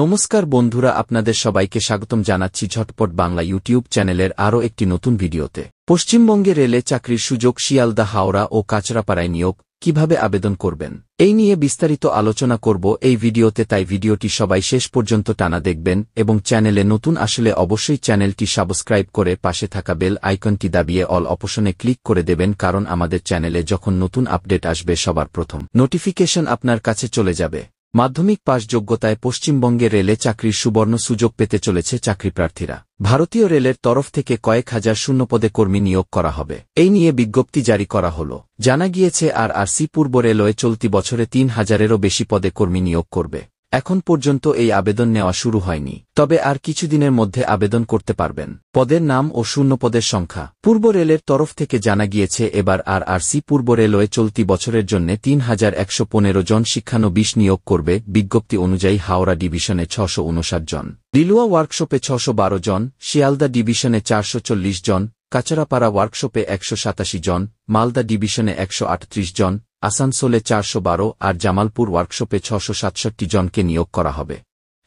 নমস্কার বন্ধুরা আপনাদের সবাইকে স্বাগতম জানাচ্ছি ঝটপট বাংলা ইউটিউব চ্যানেলের আরও একটি নতুন ভিডিওতে পশ্চিমবঙ্গে রেলে চাকরির সুযোগ শিয়ালদা হাওড়া ও কাচরাপাড়ায় নিয়োগ কিভাবে আবেদন করবেন এই নিয়ে বিস্তারিত আলোচনা করব এই ভিডিওতে তাই ভিডিওটি সবাই শেষ পর্যন্ত টানা দেখবেন এবং চ্যানেলে নতুন আসলে অবশ্যই চ্যানেলটি সাবস্ক্রাইব করে পাশে থাকা বেল আইকনটি দাবিয়ে অল অপশনে ক্লিক করে দেবেন কারণ আমাদের চ্যানেলে যখন নতুন আপডেট আসবে সবার প্রথম নোটিফিকেশন আপনার কাছে চলে যাবে মাধ্যমিক পাশ যোগ্যতায় পশ্চিমবঙ্গে রেলে চাকরির সুবর্ণ সুযোগ পেতে চলেছে চাকরিপ্রার্থীরা ভারতীয় রেলের তরফ থেকে কয়েক হাজার শূন্যপদে কর্মী নিয়োগ করা হবে এই নিয়ে বিজ্ঞপ্তি জারি করা হল জানা গিয়েছে আর আর সি পূর্ব রেলওয়ে চলতি বছরে তিন হাজারেরও বেশি পদে কর্মী নিয়োগ করবে এখন পর্যন্ত এই আবেদন নেওয়া শুরু হয়নি তবে আর কিছুদিনের মধ্যে আবেদন করতে পারবেন পদের নাম ও শূন্য পদের সংখ্যা পূর্ব রেলের তরফ থেকে জানা গিয়েছে এবার আর আরসি পূর্ব রেলওয়ে চলতি বছরের জন্য তিন হাজার একশো পনেরো জন শিক্ষানবিশ নিয়োগ করবে বিজ্ঞপ্তি অনুযায়ী হাওড়া ডিভিশনে ছশো জন লিলুয়া ওয়ার্কশপে ছশো জন শিয়ালদা ডিভিশনে চারশো জন কাচারাপাড়া ওয়ার্কশপে একশো সাতাশি জন মালদা ডিভিশনে একশো আটত্রিশ জন আসানসোলে চারশো বারো আর জামালপুর ওয়ার্কশপে ছশো সাতষট্টি জনকে নিয়োগ করা হবে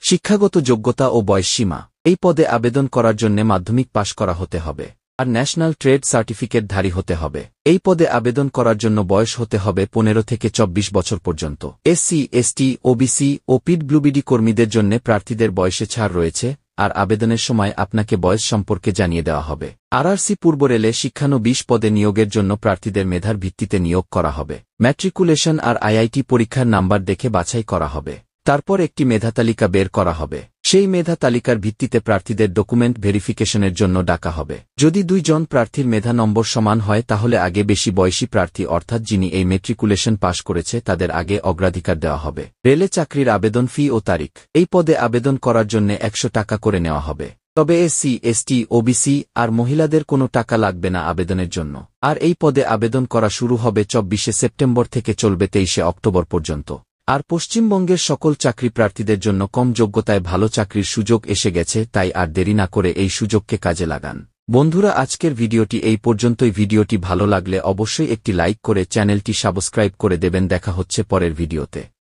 শিক্ষাগত যোগ্যতা ও বয়সসীমা এই পদে আবেদন করার জন্য মাধ্যমিক পাশ করা হতে হবে আর ন্যাশনাল ট্রেড সার্টিফিকেটধারী হতে হবে এই পদে আবেদন করার জন্য বয়স হতে হবে পনেরো থেকে চব্বিশ বছর পর্যন্ত এসসি এসটি ওবিসি ও পিডব্লুবিডি কর্মীদের জন্য প্রার্থীদের বয়সে ছাড় রয়েছে আর আবেদনের সময় আপনাকে বয়স সম্পর্কে জানিয়ে দেওয়া হবে আরআরসি পূর্ব রেলে শিক্ষানবিশ পদে নিয়োগের জন্য প্রার্থীদের মেধার ভিত্তিতে নিয়োগ করা হবে ম্যাট্রিকুলেশন আর আইআইটি পরীক্ষার নাম্বার দেখে বাছাই করা হবে তারপর একটি মেধাতালিকা বের করা হবে সেই মেধা তালিকার ভিত্তিতে প্রার্থীদের ডকুমেন্ট ভেরিফিকেশনের জন্য ডাকা হবে যদি দুইজন প্রার্থীর মেধা নম্বর সমান হয় তাহলে আগে বেশি বয়সী প্রার্থী অর্থাৎ যিনি এই মেট্রিকুলেশন পাশ করেছে তাদের আগে অগ্রাধিকার দেওয়া হবে রেলে চাকরির আবেদন ফি ও তারিখ এই পদে আবেদন করার জন্য একশো টাকা করে নেওয়া হবে তবে এসি এসটি ওবিসি আর মহিলাদের কোনো টাকা লাগবে না আবেদনের জন্য আর এই পদে আবেদন করা শুরু হবে চব্বিশে সেপ্টেম্বর থেকে চলবে তেইশে অক্টোবর পর্যন্ত আর পশ্চিমবঙ্গের সকল চাকরি প্রার্থীদের জন্য কম যোগ্যতায় ভালো চাকরির সুযোগ এসে গেছে তাই আর দেরি না করে এই সুযোগকে কাজে লাগান বন্ধুরা আজকের ভিডিওটি এই পর্যন্তই ভিডিওটি ভালো লাগলে অবশ্যই একটি লাইক করে চ্যানেলটি সাবস্ক্রাইব করে দেবেন দেখা হচ্ছে পরের ভিডিওতে